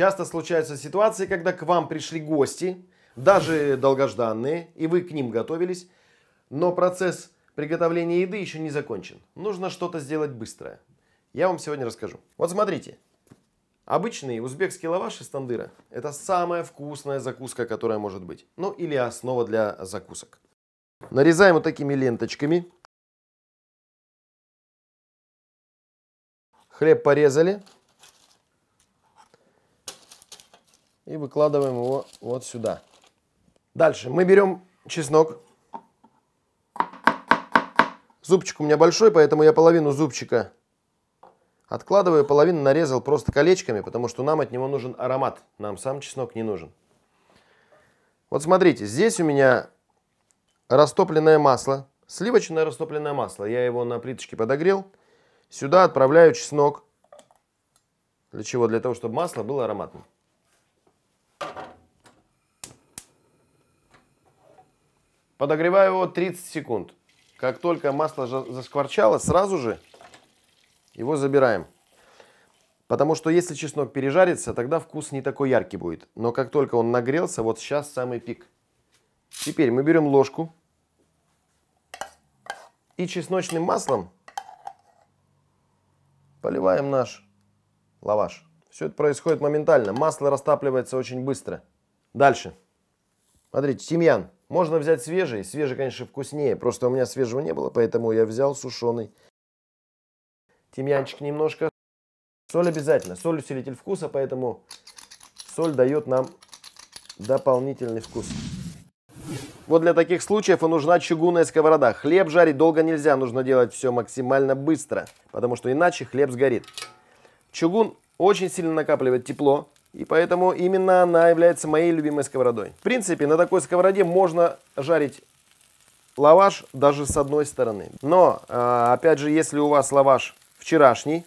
часто случаются ситуации, когда к вам пришли гости, даже долгожданные, и вы к ним готовились, но процесс приготовления еды еще не закончен. Нужно что-то сделать быстрое. Я вам сегодня расскажу. Вот смотрите. Обычный узбекский лаваш из тандыра – это самая вкусная закуска, которая может быть. Ну или основа для закусок. Нарезаем вот такими ленточками. Хлеб порезали, и выкладываем его вот сюда. Дальше мы берем чеснок. Зубчик у меня большой, поэтому я половину зубчика откладываю, половину нарезал просто колечками, потому что нам от него нужен аромат, нам сам чеснок не нужен. Вот смотрите, здесь у меня растопленное масло, сливочное растопленное масло. Я его на плиточке подогрел. Сюда отправляю чеснок. Для чего? Для того, чтобы масло было ароматным. Подогреваю его 30 секунд. Как только масло зашкварчало, сразу же его забираем. Потому что если чеснок пережарится, тогда вкус не такой яркий будет. Но как только он нагрелся, вот сейчас самый пик. Теперь мы берем ложку и чесночным маслом поливаем наш лаваш. Все это происходит моментально. Масло растапливается очень быстро. Дальше. Смотрите, тимьян. Можно взять свежий, свежий, конечно, вкуснее, просто у меня свежего не было, поэтому я взял сушеный. Тимьянчик немножко. Соль обязательно, соль усилитель вкуса, поэтому соль дает нам дополнительный вкус. Вот для таких случаев и нужна чугунная сковорода. Хлеб жарить долго нельзя, нужно делать все максимально быстро, потому что иначе хлеб сгорит. Чугун очень сильно накапливает тепло, и поэтому именно она является моей любимой сковородой. В принципе, на такой сковороде можно жарить лаваш даже с одной стороны. Но, а, опять же, если у вас лаваш вчерашний,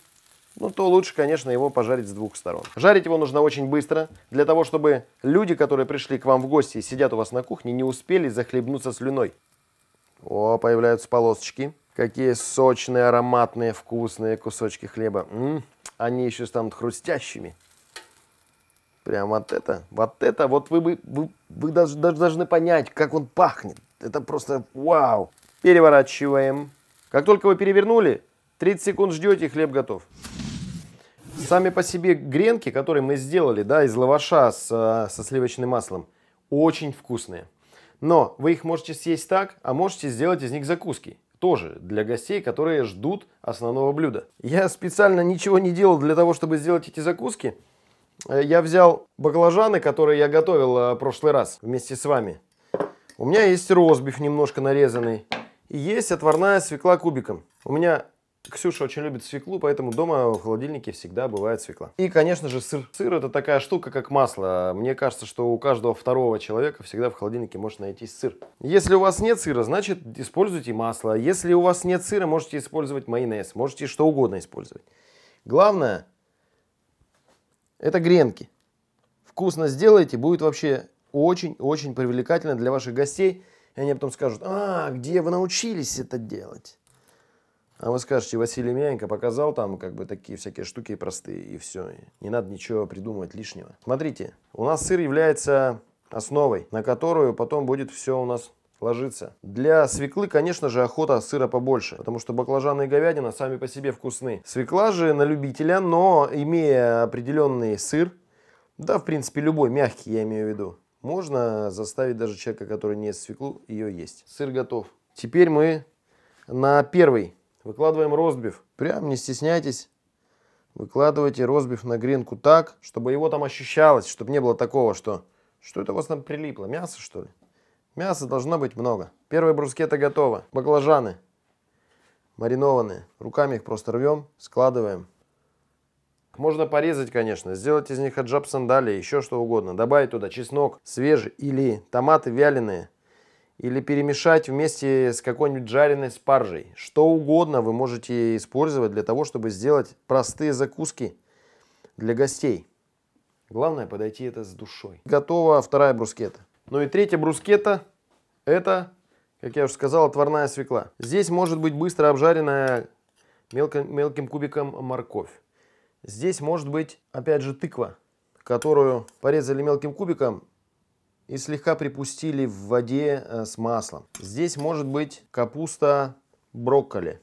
ну, то лучше, конечно, его пожарить с двух сторон. Жарить его нужно очень быстро, для того, чтобы люди, которые пришли к вам в гости и сидят у вас на кухне, не успели захлебнуться слюной. О, появляются полосочки. Какие сочные, ароматные, вкусные кусочки хлеба. М -м, они еще станут хрустящими. Прям вот это, вот это, вот вы, вы, вы, вы даже, даже должны понять, как он пахнет. Это просто вау. Переворачиваем. Как только вы перевернули, 30 секунд ждете, хлеб готов. Сами по себе гренки, которые мы сделали, да, из лаваша с, э, со сливочным маслом, очень вкусные. Но вы их можете съесть так, а можете сделать из них закуски. Тоже для гостей, которые ждут основного блюда. Я специально ничего не делал для того, чтобы сделать эти закуски. Э, я взял баклажаны, которые я готовил э, в прошлый раз вместе с вами. У меня есть розбив немножко нарезанный. И есть отварная свекла кубиком. У меня Ксюша очень любит свеклу, поэтому дома в холодильнике всегда бывает свекла. И, конечно же, сыр. Сыр это такая штука, как масло. Мне кажется, что у каждого второго человека всегда в холодильнике можно найти сыр. Если у вас нет сыра, значит используйте масло. Если у вас нет сыра, можете использовать майонез, можете что угодно использовать. Главное, это гренки. Вкусно сделаете, будет вообще очень-очень привлекательно для ваших гостей. И они потом скажут, а, где вы научились это делать? А вы скажете, Василий Мяненко показал там как бы такие всякие штуки простые и все. И не надо ничего придумывать лишнего. Смотрите, у нас сыр является основой, на которую потом будет все у нас ложится. Для свеклы, конечно же, охота сыра побольше, потому что баклажаны и говядина сами по себе вкусны. Свекла же на любителя, но имея определенный сыр, да, в принципе, любой, мягкий я имею в виду, можно заставить даже человека, который не ест свеклу, ее есть. Сыр готов. Теперь мы на первый выкладываем розбив. Прям не стесняйтесь. Выкладывайте розбив на гренку так, чтобы его там ощущалось, чтобы не было такого, что... Что это у вас там прилипло? Мясо, что ли? Мяса должно быть много. Первые брускеты готовы. Баклажаны маринованные. Руками их просто рвем, складываем. Можно порезать, конечно, сделать из них аджап сандалии, еще что угодно. Добавить туда чеснок свежий или томаты вяленые. Или перемешать вместе с какой-нибудь жареной спаржей. Что угодно вы можете использовать для того, чтобы сделать простые закуски для гостей. Главное подойти это с душой. Готова вторая брускета. Ну и третья брускета – это, как я уже сказал, отварная свекла. Здесь может быть быстро обжаренная мелко, мелким кубиком морковь. Здесь может быть, опять же, тыква, которую порезали мелким кубиком и слегка припустили в воде э, с маслом. Здесь может быть капуста брокколи.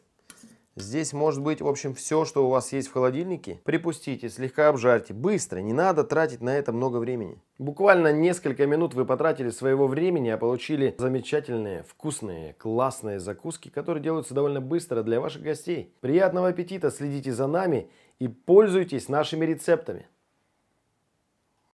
Здесь может быть, в общем, все, что у вас есть в холодильнике. Припустите, слегка обжарьте. Быстро, не надо тратить на это много времени. Буквально несколько минут вы потратили своего времени, а получили замечательные, вкусные, классные закуски, которые делаются довольно быстро для ваших гостей. Приятного аппетита, следите за нами и пользуйтесь нашими рецептами.